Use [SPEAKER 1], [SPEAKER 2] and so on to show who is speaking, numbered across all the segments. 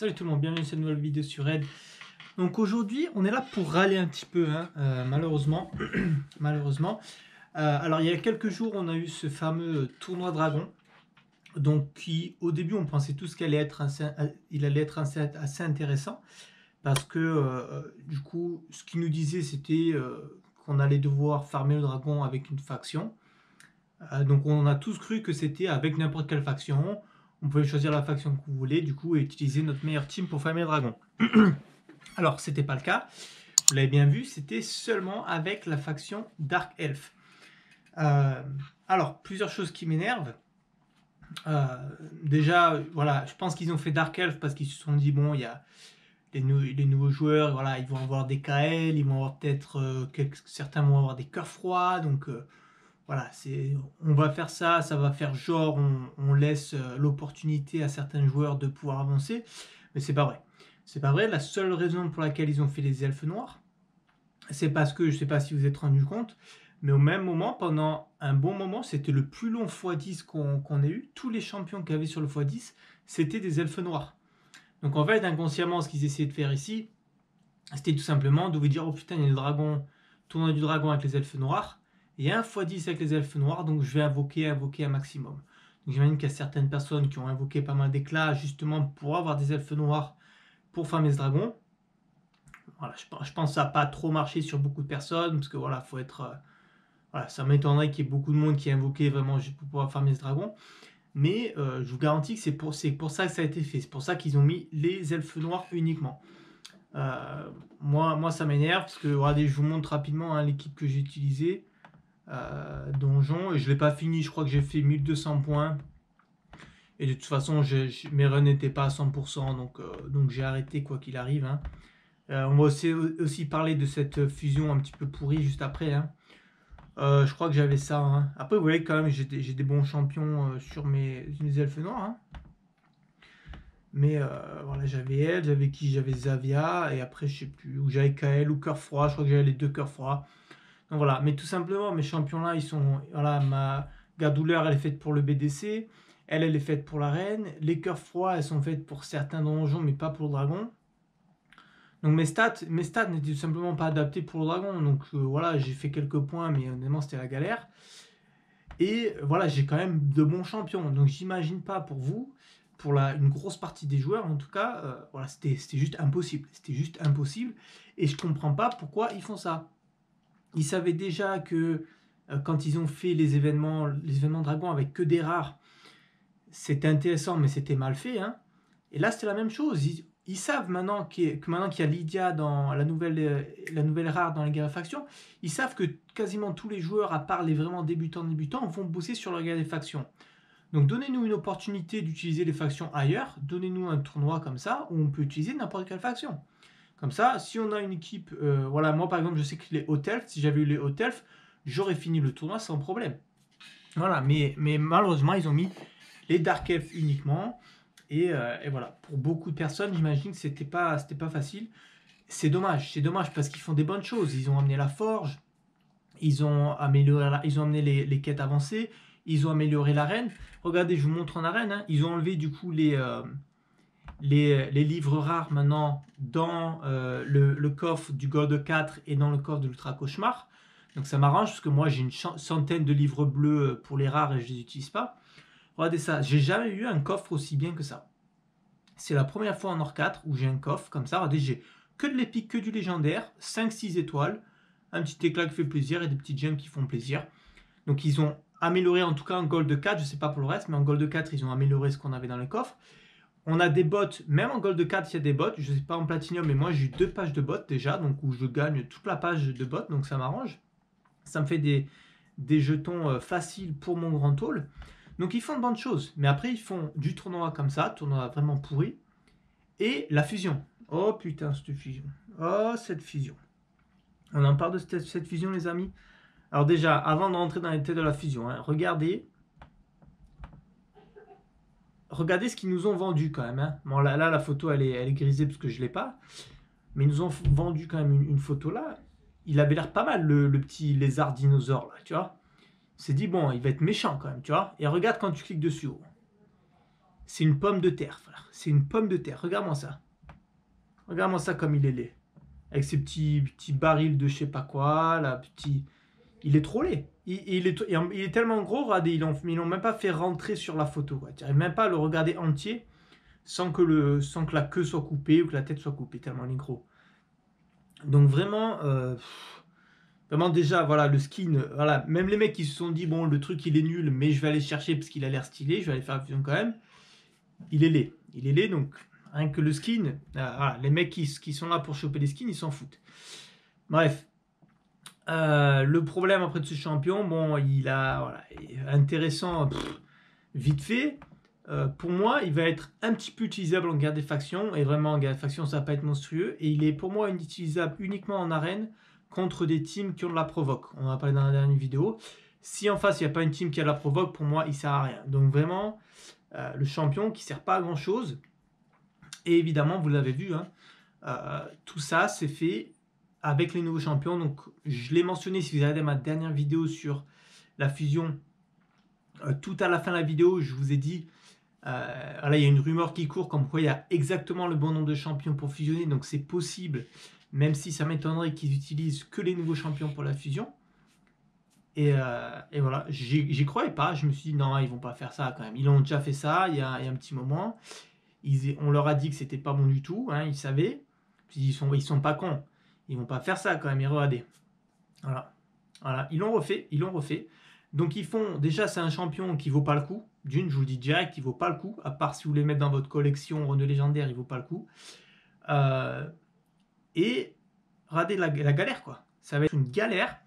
[SPEAKER 1] Salut tout le monde, bienvenue sur une nouvelle vidéo sur Red. Donc aujourd'hui, on est là pour râler un petit peu, hein, euh, malheureusement. malheureusement. Euh, alors il y a quelques jours, on a eu ce fameux tournoi dragon. Donc qui, au début, on pensait tous qu'il allait être assez, il allait être assez, intéressant. Parce que euh, du coup, ce qu'il nous disait, c'était qu'on allait devoir farmer le dragon avec une faction. donc on a tous cru que c'était avec n'importe quelle faction vous pouvez choisir la faction que vous voulez, du coup, et utiliser notre meilleure team pour farmer dragon. Alors, c'était pas le cas. Vous l'avez bien vu, c'était seulement avec la faction Dark Elf. Euh, alors, plusieurs choses qui m'énervent. Euh, déjà, voilà, je pense qu'ils ont fait Dark Elf parce qu'ils se sont dit, bon, il y a les, nouveaux joueurs, voilà, ils vont avoir des KL, ils vont avoir peut-être, euh, certains vont avoir des cœurs froids, donc voilà, on va faire ça, ça va faire genre, on, laisse euh, l'opportunité à certains joueurs de pouvoir avancer, mais c'est pas vrai. C'est pas vrai, la seule raison pour laquelle ils ont fait les elfes noirs, c'est parce que, je sais pas si vous êtes rendu compte, mais au même moment, pendant un bon moment, c'était le plus long x10 qu'on, ait eu, tous les champions qu'il y avait sur le x10, c'était des elfes noirs. Donc en fait, inconsciemment, ce qu'ils essayaient de faire ici, c'était tout simplement de vous dire, oh putain, il y a le dragon, tournoi du dragon avec les elfes noirs, et 1 x 10 avec les elfes noirs, donc je vais invoquer, invoquer un maximum. j'imagine qu'il y a certaines personnes qui ont invoqué pas mal d'éclats justement pour avoir des elfes noirs pour farmer ce dragon. je, pense que ça n'a pas trop marché sur beaucoup de personnes, parce que voilà, faut être... Euh, voilà, ça m'étonnerait qu'il y ait beaucoup de monde qui a invoqué vraiment pour pouvoir farmer ce dragon. Mais euh, je vous garantis que c'est pour, pour ça que ça a été fait. C'est pour ça qu'ils ont mis les elfes noirs uniquement. Euh, moi, moi, ça m'énerve parce que regardez, je vous montre rapidement hein, l'équipe que j'ai utilisée. Euh, donjon et je l'ai pas fini, je crois que j'ai fait 1200 points. Et de toute façon, mes runs n'étaient pas à 100%, donc, euh, donc j'ai arrêté quoi qu'il arrive. Hein. Euh, on va aussi, aussi, parler de cette fusion un petit peu pourrie juste après. Hein. je crois que j'avais ça. Hein. Après, vous voyez quand même, j'ai des, bons champions sur mes, elfes noirs. Mais voilà, j'avais elle, j'avais qui J'avais Zavia, et après, je sais plus, Ou j'avais Kael ou Cœur Froid, je crois que j'avais les deux coeurs Froids voilà, mais tout simplement, mes champions-là, ils sont. Voilà, ma gardouleur, elle est faite pour le BDC. Elle, elle est faite pour la reine. Les cœurs froids, elles sont faites pour certains donjons, mais pas pour le dragon. Donc mes stats, mes stats n'étaient tout simplement pas adaptées pour le dragon. Donc euh, voilà, j'ai fait quelques points, mais honnêtement, c'était la galère. Et voilà, j'ai quand même de bons champions. Donc j'imagine pas pour vous, pour la, une grosse partie des joueurs en tout cas, euh, voilà, c'était juste impossible. C'était juste impossible. Et je comprends pas pourquoi ils font ça. Ils savaient déjà que euh, quand ils ont fait les événements, les événements dragons avec que des rares, c'était intéressant, mais c'était mal fait. Hein. Et là, c'était la même chose. Ils, savent maintenant que maintenant qu'il y a Lydia dans la nouvelle, euh, la nouvelle rare dans les guerres factions, ils savent que quasiment tous les joueurs, à part les vraiment débutants débutants, vont bosser sur leur guerre des factions. Donc donnez-nous une opportunité d'utiliser les factions ailleurs, donnez-nous un tournoi comme ça où on peut utiliser n'importe quelle faction. Comme ça, si on a une équipe, euh, voilà, moi par exemple, je sais que les hôtels si j'avais eu les hôtels j'aurais fini le tournoi sans problème. Voilà, mais, mais malheureusement, ils ont mis les Dark Elf uniquement. Et, euh, et, voilà, pour beaucoup de personnes, j'imagine que c'était pas, pas facile. C'est dommage, c'est dommage parce qu'ils font des bonnes choses. Ils ont amené la forge, ils ont amélioré, ils ont amené les, quêtes avancées, ils ont amélioré l'arène. Regardez, je vous montre en arène, hein. ils ont enlevé du coup les, euh, les, livres rares maintenant dans euh, le, coffre du Gold 4 et dans le coffre de l'Ultra Cauchemar. Donc ça m'arrange parce que moi j'ai une centaine de livres bleus euh, pour les rares et je les utilise pas. Regardez ça, j'ai jamais eu un coffre aussi bien que ça. C'est la première fois en or 4 où j'ai un coffre comme ça. Regardez, j'ai que de l'épique, que du légendaire, 5-6 étoiles, un petit éclat qui fait plaisir et des petites gemmes qui font plaisir. Donc ils ont amélioré en tout cas en gold 4, je sais pas pour le reste, mais en gold 4 ils ont amélioré ce qu'on avait dans le coffre. On a des bottes, même en Gold 4, il y a des bottes. Je sais pas en Platinum, mais moi j'ai eu deux pages de bottes déjà, donc où je gagne toute la page de bottes, donc ça m'arrange. Ça me fait des, des jetons euh, faciles pour mon grand hall. Donc ils font de bonnes choses, mais après ils font du tournoi comme ça, tournoi vraiment pourri, et la fusion. Oh putain, cette fusion. Oh, cette fusion. On en parle de cette, fusion, les amis. Alors déjà, avant de rentrer dans les de la fusion, hein, regardez regardez ce qu'ils nous ont vendu quand même. Hein. Bon, là, là, la photo, elle est, elle est grisée parce que je ne l'ai pas. Mais ils nous ont vendu quand même une, photo là. Il avait l'air pas mal, le, petit lézard dinosaure, là, tu vois. c'est s'est dit, bon, il va être méchant quand même, tu vois. Et regarde quand tu cliques dessus. Oh. C'est une pomme de terre, frère. C'est une pomme de terre. Regarde-moi ça. Regarde-moi ça comme il est laid. Avec ses petits, barils de je sais pas quoi, la petit... Il est trop laid il, est, tellement gros, mais ils l'ont, même pas fait rentrer sur la photo. Quoi. Tu même pas le regarder entier sans que, la queue soit coupée ou que la tête soit coupée, tellement il est gros. Donc vraiment, euh, vraiment déjà, voilà, le skin, voilà, même les mecs qui se sont dit, bon, le truc il est nul, mais je vais aller chercher parce qu'il a l'air stylé, je vais aller faire la fusion quand même, il est laid. Il est laid, donc rien que le skin, euh, les mecs qui, sont là pour choper les skins, ils s'en foutent. Bref, euh, le problème après de ce champion, bon, il a intéressant vite fait. Euh, pour moi, il va être un petit peu utilisable en guerre des factions, et vraiment en guerre des factions, ça va pas être monstrueux. Et il est pour moi inutilisable uniquement en arène contre des teams qui ont la provoque. On en a parlé dans la dernière vidéo. Si en face il n'y a pas une team qui a la provoque, pour moi il sert à rien. Donc vraiment, euh, le champion qui sert pas à grand chose. Et évidemment, vous l'avez vu, hein, tout ça c'est fait avec les nouveaux champions. Donc, je l'ai mentionné si vous avez ma dernière vidéo sur la fusion. Euh, tout à la fin de la vidéo, je vous ai dit, euh, là, il y a une rumeur qui court comme quoi il y a exactement le bon nombre de champions pour fusionner. Donc, c'est possible, même si ça m'étonnerait qu'ils utilisent que les nouveaux champions pour la fusion. Et, euh, voilà, j'y croyais pas. Je me suis dit, non, ils vont pas faire ça quand même. Ils l'ont déjà fait ça il y a, un petit moment. Ils, on leur a dit que c'était pas bon du tout. Hein, ils savaient. ils sont, ils sont pas cons. Ils vont pas faire ça quand même, ils regardez. Voilà. Voilà, ils l'ont refait, ils l'ont refait. Donc ils font, déjà c'est un champion qui vaut pas le coup. D'une, je vous dis direct, il vaut pas le coup. À part si vous voulez mettre dans votre collection Renault légendaire, il vaut pas le coup. Euh, et radé la, la, galère quoi. Ça va être une galère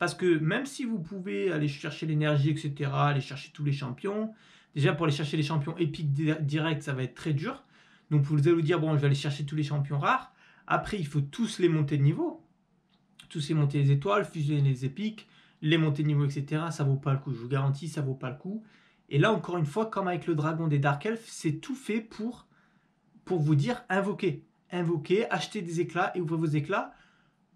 [SPEAKER 1] parce que même si vous pouvez aller chercher l'énergie, etc., aller chercher tous les champions, déjà pour aller chercher les champions épiques direct, ça va être très dur. Donc vous allez vous dire bon, je vais aller chercher tous les champions rares. Après, il faut tous les monter de niveau. Tous les monter les étoiles, fusionner les épiques, les monter de niveau, etc. Ça vaut pas le coup. Je vous garantis, ça vaut pas le coup. Et là, encore une fois, comme avec le dragon des Dark Elves, c'est tout fait pour, pour vous dire invoquer. Invoquer, acheter des éclats et ouvrir vos éclats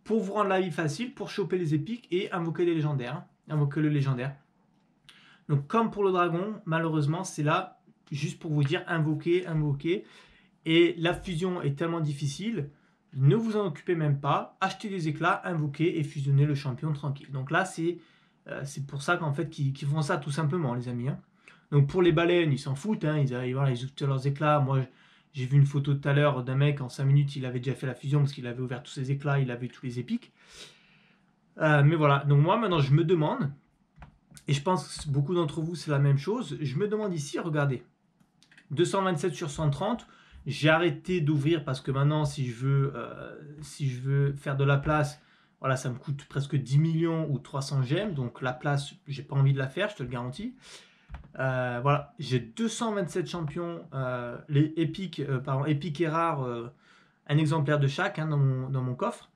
[SPEAKER 1] pour vous rendre la vie facile, pour choper les épiques et invoquer les légendaires. Hein. Invoquer le légendaire. Donc, comme pour le dragon, malheureusement, c'est là juste pour vous dire invoquer, invoquer. Et la fusion est tellement difficile ne vous en occupez même pas, achetez des éclats, invoquez et fusionnez le champion tranquille. Donc là, c'est euh, pour ça qu'en fait, qu'ils font ça tout simplement, les amis. Hein. Donc pour les baleines, ils s'en foutent, hein, ils, arrivent, voilà, ils leurs éclats. Moi, j'ai vu une photo tout à l'heure d'un mec en 5 minutes, il avait déjà fait la fusion parce qu'il avait ouvert tous ses éclats, il avait tous les épiques. Euh, mais voilà, donc moi maintenant je me demande, et je pense que beaucoup d'entre vous c'est la même chose, je me demande ici, regardez, 227 sur 130, j'ai arrêté d'ouvrir parce que maintenant, si je veux, euh, si je veux faire de la place, voilà, ça me coûte presque 10 millions ou 300 gemmes. Donc la place, j'ai pas envie de la faire, je te le garantis. Euh, voilà, j'ai 227 champions, euh, les épiques, pardon, épiques et rares, un exemplaire de chaque hein, dans, mon, coffre.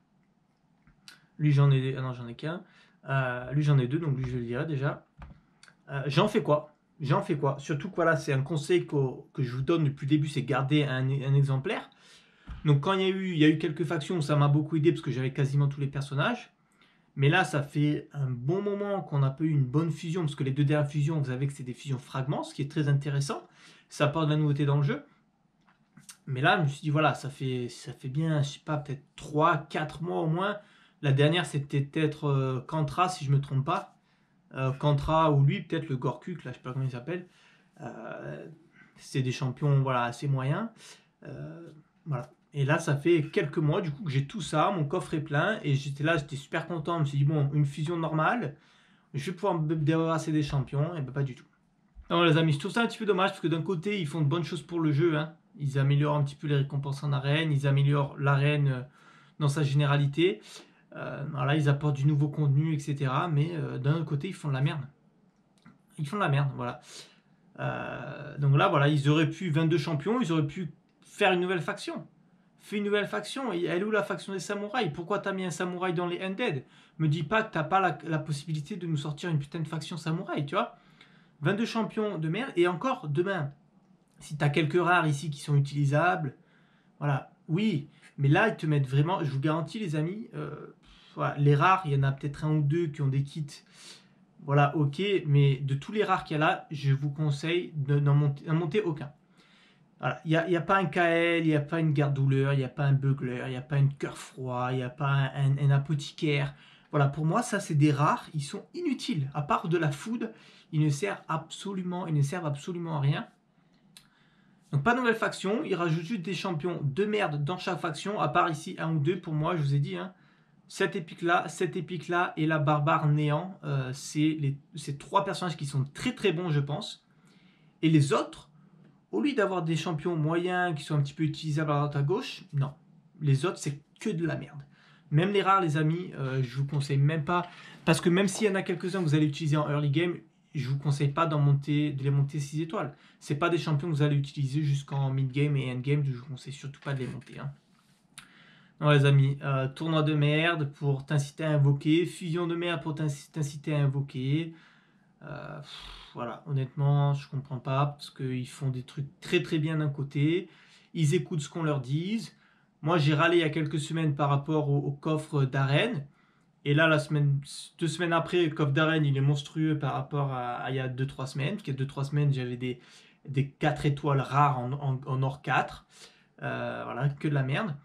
[SPEAKER 1] Lui, j'en ai, ah j'en ai qu'un. lui, j'en ai deux, donc lui, je le dirai déjà. j'en fais quoi j'en fais quoi Surtout que voilà, c'est un conseil que, que, je vous donne depuis le début, c'est garder un, exemplaire. Donc quand il y a eu, il y a eu quelques factions, ça m'a beaucoup aidé parce que j'avais quasiment tous les personnages. Mais là, ça fait un bon moment qu'on a pas eu une bonne fusion, parce que les deux dernières fusions, vous savez que c'est des fusions fragments, ce qui est très intéressant. Ça apporte de la nouveauté dans le jeu. Mais là, je me suis dit, voilà, ça fait, ça fait bien, je sais pas, peut-être 3, 4 mois au moins. La dernière, c'était peut-être euh, Cantra, si je me trompe pas contrat euh, ou lui, peut-être le Gorkuk, là, je sais pas comment il s'appelle. Euh, c'est des champions voilà, assez moyens. Euh, et là, ça fait quelques mois du coup que j'ai tout ça, mon coffre est plein, et j'étais là, j'étais super content. Je me suis dit, bon, une fusion normale, je vais pouvoir me débarrasser des champions, et ben, pas du tout. Non, les amis, je trouve ça un petit peu dommage parce que d'un côté, ils font de bonnes choses pour le jeu. Hein. Ils améliorent un petit peu les récompenses en arène, ils améliorent l'arène dans sa généralité. Euh, ben là, ils apportent du nouveau contenu, etc. Mais euh, d'un autre côté, ils font de la merde. Ils font de la merde, voilà. Euh, donc là, voilà, ils auraient pu, 22 champions, ils auraient pu faire une nouvelle faction. Fais une nouvelle faction. elle est où la faction des samouraïs Pourquoi t'as mis un samouraï dans les Undead Me dis pas que t'as pas la, possibilité de nous sortir une putain de faction samouraï, tu vois 22 champions de merde. Et encore, demain, si t'as quelques rares ici qui sont utilisables, voilà. Oui, mais là, ils te mettent vraiment, je vous garantis les amis, les rares, il y en a peut-être un ou deux qui ont des kits. Voilà, ok, mais de tous les rares qu'il y a là, je vous conseille de n'en monter, aucun. Voilà, il n'y a, pas un KL, il n'y a pas une garde-douleur, il n'y a pas un bugler, il n'y a pas une cœur froid, il n'y a pas un, apothicaire. Voilà, pour moi, ça, c'est des rares, ils sont inutiles. À part de la food, ils ne servent absolument, ils ne servent absolument à rien. Donc pas de nouvelle faction, il rajoute juste des champions de merde dans chaque faction, à part ici un ou deux pour moi, je vous ai dit. Hein cette épique-là, cette épique-là et la barbare néant, euh, c'est ces trois personnages qui sont très très bons, je pense. Et les autres, au lieu d'avoir des champions moyens qui sont un petit peu utilisables à droite à gauche, non. Les autres, c'est que de la merde. Même les rares, les amis, euh, je vous conseille même pas. Parce que même s'il y en a quelques-uns que vous allez utiliser en early game, je vous conseille pas d'en monter, de les monter 6 étoiles. C'est pas des champions que vous allez utiliser jusqu'en mid game et end game, je vous conseille surtout pas de les monter. Hein les amis, euh, tournoi de merde pour t'inciter à invoquer, fusion de merde pour t'inciter à invoquer. Euh, voilà, honnêtement, je comprends pas parce qu'ils font des trucs très très bien d'un côté, ils écoutent ce qu'on leur dise. Moi, j'ai râlé il y a quelques semaines par rapport au, coffre d'arène. Et là, la semaine, deux semaines après, le coffre d'arène, il est monstrueux par rapport à, il y a 2-3 semaines. Parce qu'il y a 2-3 semaines, j'avais des, des 4 étoiles rares en, or 4. Euh, voilà, que de la merde.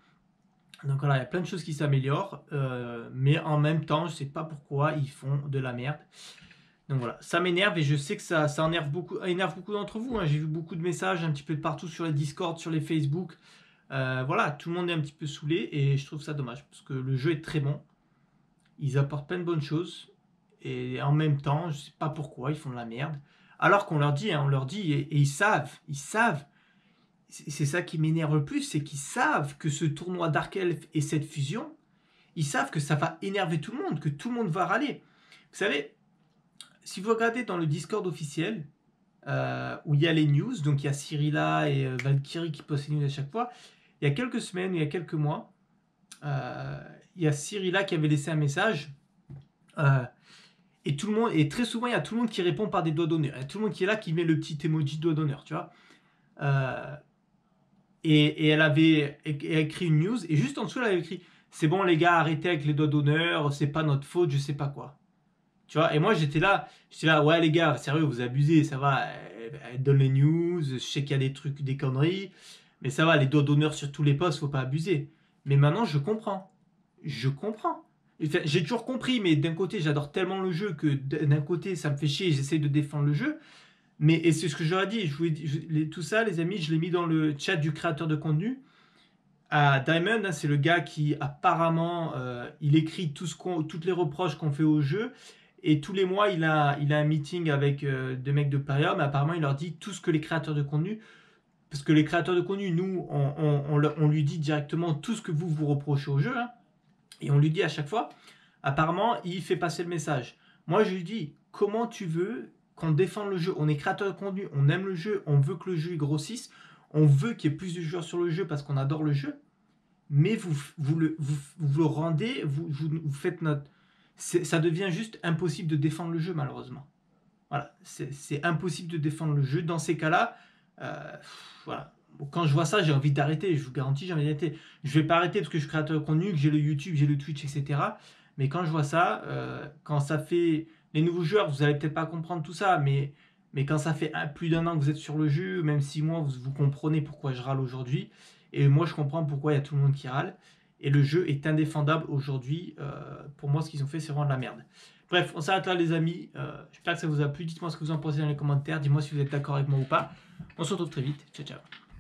[SPEAKER 1] Donc voilà, il y a plein de choses qui s'améliorent, euh, mais en même temps, je ne sais pas pourquoi ils font de la merde. Donc voilà, ça m'énerve et je sais que ça, ça énerve beaucoup, euh, énerve beaucoup d'entre vous. Hein. J'ai vu beaucoup de messages un petit peu partout sur les Discord, sur les Facebook. Euh, voilà, tout le monde est un petit peu saoulé et je trouve ça dommage parce que le jeu est très bon. Ils apportent plein de bonnes choses et en même temps, je ne sais pas pourquoi ils font de la merde. Alors qu'on leur dit, hein, on leur dit et ils savent, ils savent c'est ça qui m'énerve le plus, c'est qu'ils savent que ce tournoi Dark Elf et cette fusion, ils savent que ça va énerver tout le monde, que tout le monde va râler. Vous savez, si vous regardez dans le Discord officiel, euh, où il y a les news, donc il y a Cyrilla et euh, Valkyrie qui postent les news à chaque fois, il y a quelques semaines, il y a quelques mois, euh, il y a Cyrilla qui avait laissé un message. et tout le monde, et très souvent, il y a tout le monde qui répond par des doigts d'honneur. Il y a tout le monde qui est là, qui met le petit emoji doigt d'honneur, tu vois et, elle avait écrit une news, et juste en dessous, elle avait écrit « C'est bon les gars, arrêtez avec les doigts d'honneur, c'est pas notre faute, je sais pas quoi. » Tu vois, et moi j'étais là, j'étais là « Ouais les gars, sérieux, vous abusez, ça va, elle donne les news, je sais qu'il y a des trucs, des conneries, mais ça va, les doigts d'honneur sur tous les postes, faut pas abuser. » Mais maintenant, je comprends. Je comprends. j'ai toujours compris, mais d'un côté, j'adore tellement le jeu que d'un côté, ça me fait chier, j'essaie de défendre le jeu. Mais et c'est ce que j'aurais dit. Je vous, les, tout ça, les amis, je l'ai mis dans le chat du créateur de contenu. À Diamond, hein, c'est le gars qui apparemment euh, il écrit tout ce qu'on, toutes les reproches qu'on fait au jeu. Et tous les mois, il a, il a un meeting avec euh, des mecs de Mais Apparemment, il leur dit tout ce que les créateurs de contenu. Parce que les créateurs de contenu, nous, on, on, lui dit directement tout ce que vous vous reprochez au jeu. Hein. et on lui dit à chaque fois. Apparemment, il fait passer le message. Moi, je lui dis comment tu veux qu'on défende le jeu, on est créateur de contenu, on aime le jeu, on veut que le jeu grossisse, on veut qu'il y ait plus de joueurs sur le jeu parce qu'on adore le jeu, mais vous, vous, le, vous, le rendez, vous, vous, faites notre... Ça devient juste impossible de défendre le jeu malheureusement. Voilà, c'est impossible de défendre le jeu. Dans ces cas-là, euh, voilà. Quand je vois ça, j'ai envie d'arrêter. Je vous garantis, j'ai envie d'arrêter. Je vais pas arrêter parce que je suis créateur de contenu, que j'ai le YouTube, j'ai le Twitch, etc. Mais quand je vois ça, euh, quand ça fait les nouveaux joueurs, vous n'allez peut-être pas comprendre tout ça, mais, mais quand ça fait un, plus d'un an que vous êtes sur le jeu, même si moi vous, vous comprenez pourquoi je râle aujourd'hui. Et moi, je comprends pourquoi il y a tout le monde qui râle. Et le jeu est indéfendable aujourd'hui. Euh, pour moi, ce qu'ils ont fait, c'est vraiment de la merde. Bref, on s'arrête là, les amis. Euh, j'espère que ça vous a plu. Dites-moi ce que vous en pensez dans les commentaires. Dites-moi si vous êtes d'accord avec moi ou pas. On se retrouve très vite. Ciao, ciao.